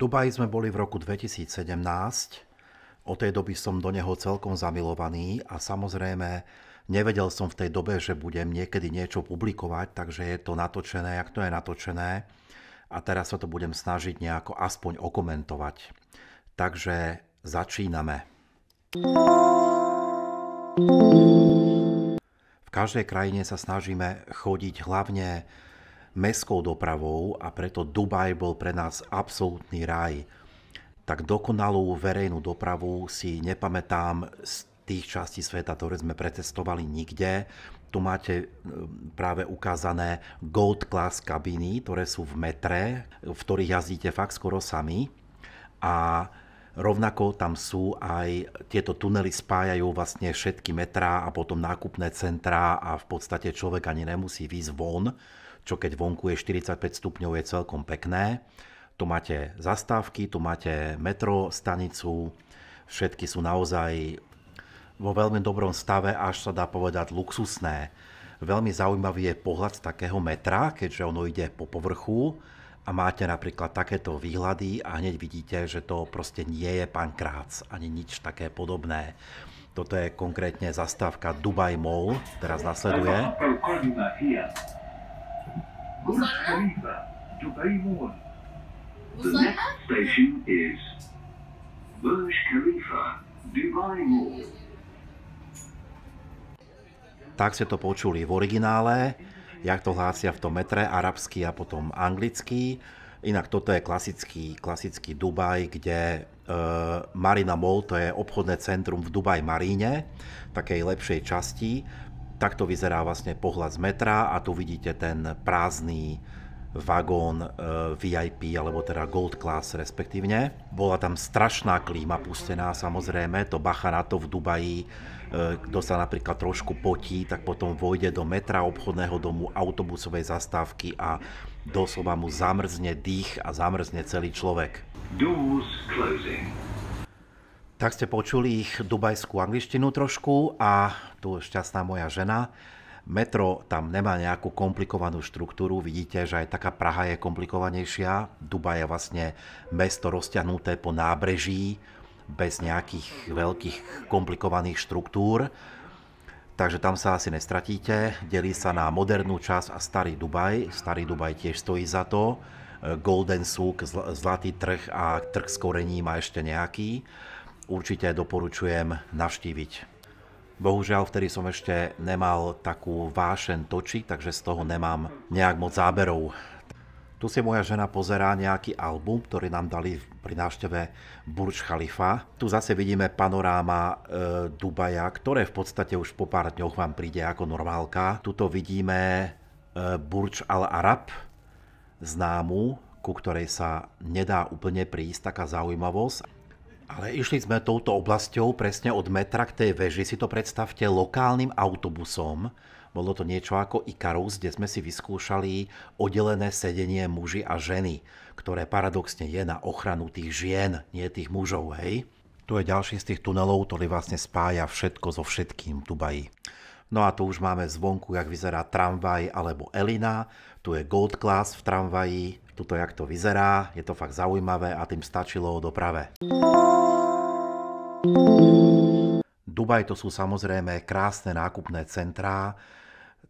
Dubaji sme boli v roku 2017. Od tej doby som do neho celkom zamilovaný a samozrejme nevedel som v tej dobe, že budem niekedy niečo publikovať, takže je to natočené, jak to je natočené. A teraz sa to budem snažiť nejako aspoň okomentovať. Takže začíname. V každej krajine sa snažíme chodiť hlavne mestskou dopravou a preto Dubaj bol pre nás absolútny raj. Tak dokonalú verejnú dopravu si nepamätám z tých častí sveta, ktoré sme pretestovali nikde. Tu máte e, práve ukázané Gold Class kabiny, ktoré sú v metre, v ktorých jazdíte fakt skoro sami. A Rovnako tam sú aj tieto tunely spájajú vlastne všetky metrá a potom nákupné centrá a v podstate človek ani nemusí výjsť von čo keď vonku je 45 stupňov, je celkom pekné. Tu máte zastávky, tu máte metro, stanicu, všetky sú naozaj vo veľmi dobrom stave, až sa dá povedať luxusné. Veľmi zaujímavý je pohľad z takého metra, keďže ono ide po povrchu a máte napríklad takéto výhľady a hneď vidíte, že to proste nie je pankrác ani nič také podobné. Toto je konkrétne zastávka Dubai Mall, teraz nasleduje. Tak ste to počuli v originále, jak to hlásia v tom metre, arabský a potom anglický. Inak toto je klasický, klasický Dubaj, kde e, Marina Mall, to je obchodné centrum v Dubaj Maríne, takej lepšej časti. Takto vyzerá vlastne pohľad z metra a tu vidíte ten prázdny vagón e, VIP alebo teda Gold Class respektívne. Bola tam strašná klíma pustená samozrejme, to bacha na to v Dubaji, e, kto sa napríklad trošku potí, tak potom vojde do metra obchodného domu, autobusovej zastávky a doslova mu zamrzne dých a zamrzne celý človek. Doors closing. Tak ste počuli ich dubajskú angličtinu trošku a tu šťastná moja žena. Metro tam nemá nejakú komplikovanú štruktúru, vidíte, že aj taká Praha je komplikovanejšia. Dubaj je vlastne mesto rozťahnuté po nábreží, bez nejakých veľkých komplikovaných štruktúr. Takže tam sa asi nestratíte. Delí sa na modernú časť a starý Dubaj. Starý Dubaj tiež stojí za to. Golden Souk, Zlatý trh a trh s korením a ešte nejaký určite doporučujem navštíviť. Bohužiaľ, vtedy som ešte nemal takú vášen toči, takže z toho nemám nejak moc záberov. Tu si moja žena pozerá nejaký album, ktorý nám dali pri návšteve Burj Khalifa. Tu zase vidíme panoráma e, Dubaja, ktoré v podstate už po pár dňoch vám príde ako normálka. Tuto vidíme e, Burj Al Arab, známu, ku ktorej sa nedá úplne prísť, taká zaujímavosť. Ale išli sme touto oblasťou presne od metra k tej veži, si to predstavte, lokálnym autobusom. Bolo to niečo ako Ikarus, kde sme si vyskúšali oddelené sedenie muži a ženy, ktoré paradoxne je na ochranu tých žien, nie tých mužov, hej? Tu je ďalší z tých tunelov, ktorý vlastne spája všetko so všetkým Dubaji. No a tu už máme zvonku, jak vyzerá tramvaj alebo Elina. Tu je Gold Class v tramvaji, tuto jak to vyzerá, je to fakt zaujímavé a tým stačilo o doprave. Dubaj to sú samozrejme krásne nákupné centrá,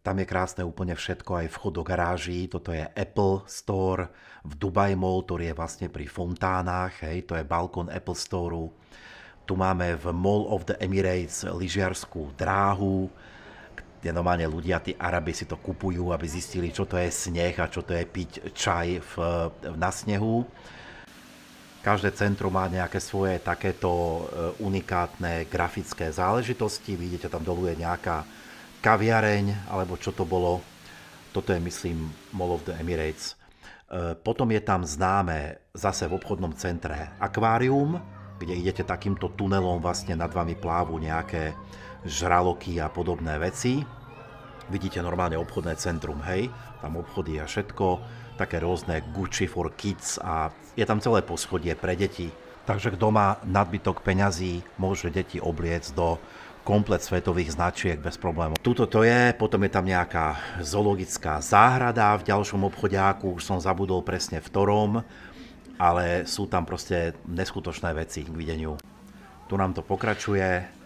tam je krásne úplne všetko, aj vchod do garáží, toto je Apple Store, v Dubai Mall, ktorý je vlastne pri fontánach, hej, to je balkón Apple Storeu. Tu máme v Mall of the Emirates lyžiarskú dráhu, kde normálne ľudia, tí Arabi si to kupujú, aby zistili, čo to je sneh a čo to je piť čaj v, na snehu. Každé centrum má nejaké svoje takéto e, unikátne grafické záležitosti. Vidíte, tam dolu je nejaká kaviareň, alebo čo to bolo. Toto je, myslím, Mall of the Emirates. E, potom je tam známe zase v obchodnom centre akvárium, kde idete takýmto tunelom vlastne nad vami plávu nejaké žraloky a podobné veci vidíte normálne obchodné centrum, hej, tam obchody a všetko, také rôzne Gucci for Kids a je tam celé poschodie pre deti. Takže kto má nadbytok peňazí, môže deti obliec do komplet svetových značiek bez problémov. Tuto to je, potom je tam nejaká zoologická záhrada v ďalšom obchodiaku, už som zabudol presne v ktorom, ale sú tam proste neskutočné veci k videniu. Tu nám to pokračuje,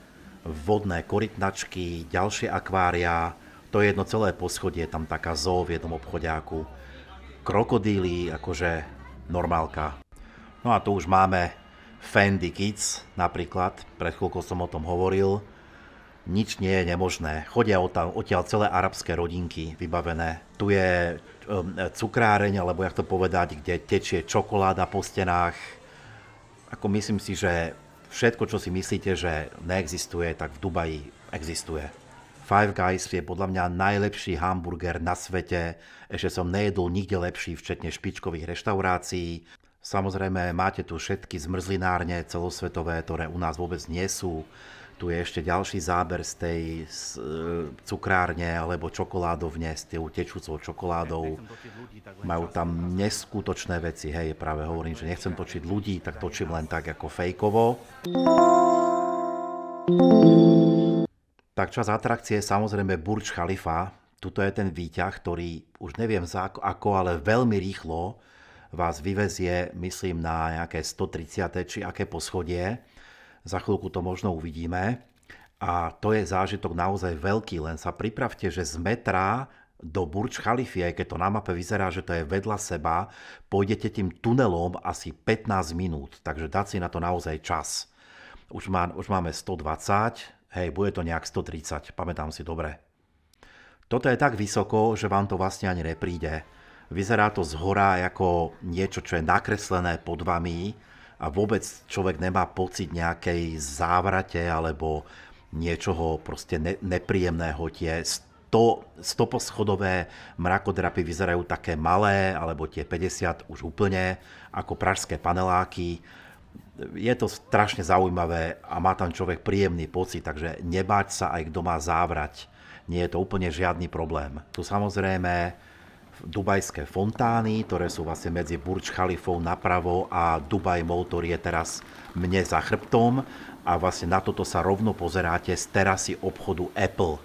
vodné korytnačky, ďalšie akvária, to je jedno celé poschodie, tam taká zoo v jednom obchodiaku. Krokodíly, akože normálka. No a tu už máme Fendi Kids napríklad, pred chvíľkou som o tom hovoril. Nič nie je nemožné. Chodia odtiaľ, odtiaľ celé arabské rodinky vybavené. Tu je um, cukráreň, alebo jak to povedať, kde tečie čokoláda po stenách. Ako myslím si, že všetko, čo si myslíte, že neexistuje, tak v Dubaji existuje. Five Guys je podľa mňa najlepší hamburger na svete. Ešte som nejedol nikde lepší, včetne špičkových reštaurácií. Samozrejme, máte tu všetky zmrzlinárne celosvetové, ktoré u nás vôbec nie sú. Tu je ešte ďalší záber z tej z, e, cukrárne alebo čokoládovne s tou tečúcou čokoládou. Majú tam neskutočné veci, hej, práve hovorím, že nechcem točiť ľudí, tak točím len tak ako fejkovo. Tak čas atrakcie je samozrejme Burj Khalifa. Tuto je ten výťah, ktorý už neviem za ako, ale veľmi rýchlo vás vyvezie, myslím, na nejaké 130. či aké poschodie. Za chvíľku to možno uvidíme. A to je zážitok naozaj veľký, len sa pripravte, že z metra do Burj Khalifa, aj keď to na mape vyzerá, že to je vedľa seba, pôjdete tým tunelom asi 15 minút, takže dať si na to naozaj čas. Už, má, už máme 120, Hej, bude to nejak 130, pamätám si dobre. Toto je tak vysoko, že vám to vlastne ani nepríde. Vyzerá to z hora ako niečo, čo je nakreslené pod vami a vôbec človek nemá pocit nejakej závrate alebo niečoho proste ne- nepríjemného. Tie 100, stoposchodové mrakodrapy vyzerajú také malé, alebo tie 50 už úplne, ako pražské paneláky je to strašne zaujímavé a má tam človek príjemný pocit, takže nebať sa aj kto má závrať. Nie je to úplne žiadny problém. Tu samozrejme dubajské fontány, ktoré sú vlastne medzi Burj Khalifou napravo a Dubaj Motor je teraz mne za chrbtom a vlastne na toto sa rovno pozeráte z terasy obchodu Apple.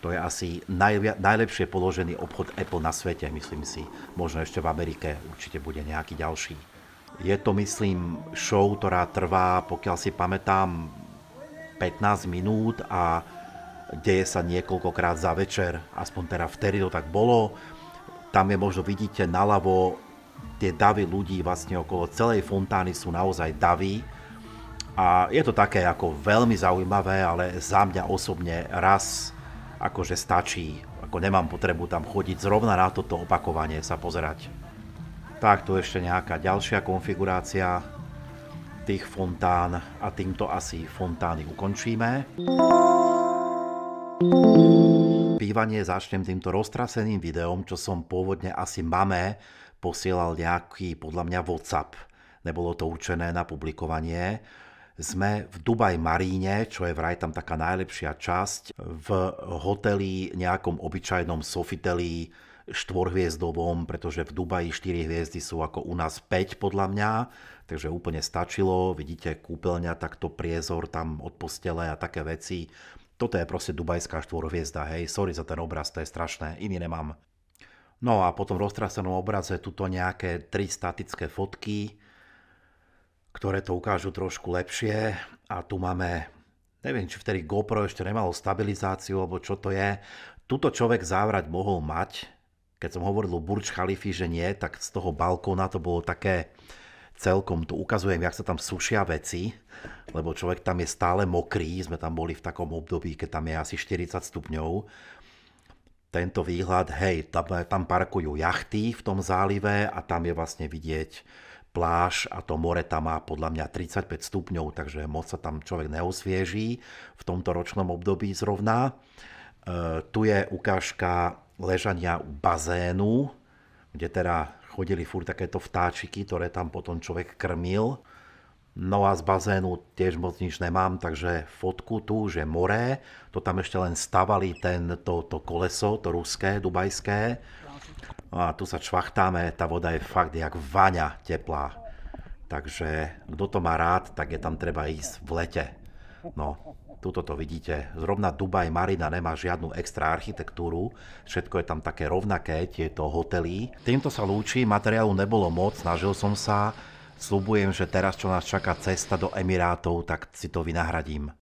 To je asi najvia- najlepšie položený obchod Apple na svete, myslím si. Možno ešte v Amerike určite bude nejaký ďalší. Je to, myslím, show, ktorá trvá, pokiaľ si pamätám, 15 minút a deje sa niekoľkokrát za večer, aspoň teda vtedy to tak bolo. Tam je možno vidíte naľavo tie davy ľudí vlastne okolo celej fontány sú naozaj davy a je to také ako veľmi zaujímavé, ale za mňa osobne raz akože stačí, ako nemám potrebu tam chodiť zrovna na toto opakovanie sa pozerať. Tak tu ešte nejaká ďalšia konfigurácia tých fontán a týmto asi fontány ukončíme. Bývanie začnem týmto roztraseným videom, čo som pôvodne asi mame posielal nejaký podľa mňa Whatsapp. Nebolo to určené na publikovanie. Sme v Dubaj Maríne, čo je vraj tam taká najlepšia časť, v hoteli nejakom obyčajnom sofiteli, štvorhviezdovom, pretože v Dubaji 4 hviezdy sú ako u nás 5 podľa mňa, takže úplne stačilo, vidíte kúpeľňa, takto priezor tam od postele a také veci. Toto je proste dubajská štvorhviezda, hej, sorry za ten obraz, to je strašné, iný nemám. No a potom v roztrasenom obraze tuto nejaké tri statické fotky, ktoré to ukážu trošku lepšie a tu máme neviem, či vtedy GoPro ešte nemalo stabilizáciu, alebo čo to je. Tuto človek závrať mohol mať, keď som hovoril o Burj Khalifi, že nie, tak z toho balkóna to bolo také celkom, tu ukazujem, jak sa tam sušia veci, lebo človek tam je stále mokrý, sme tam boli v takom období, keď tam je asi 40 stupňov. Tento výhľad, hej, tam, tam parkujú jachty v tom zálive a tam je vlastne vidieť pláž a to more tam má podľa mňa 35 stupňov, takže moc sa tam človek neosvieží v tomto ročnom období zrovna. E, tu je ukážka ležania u bazénu, kde teda chodili furt takéto vtáčiky, ktoré tam potom človek krmil. No a z bazénu tiež moc nič nemám, takže fotku tu, že more, to tam ešte len stavali tento to, to koleso, to ruské, dubajské. A tu sa čvachtáme, tá voda je fakt jak vaňa teplá. Takže kto to má rád, tak je tam treba ísť v lete. No, Tuto to vidíte, zrovna Dubaj Marina nemá žiadnu extra architektúru, všetko je tam také rovnaké, tieto hotely. Týmto sa lúči, materiálu nebolo moc, snažil som sa, Slubujem, že teraz, čo nás čaká cesta do Emirátov, tak si to vynahradím.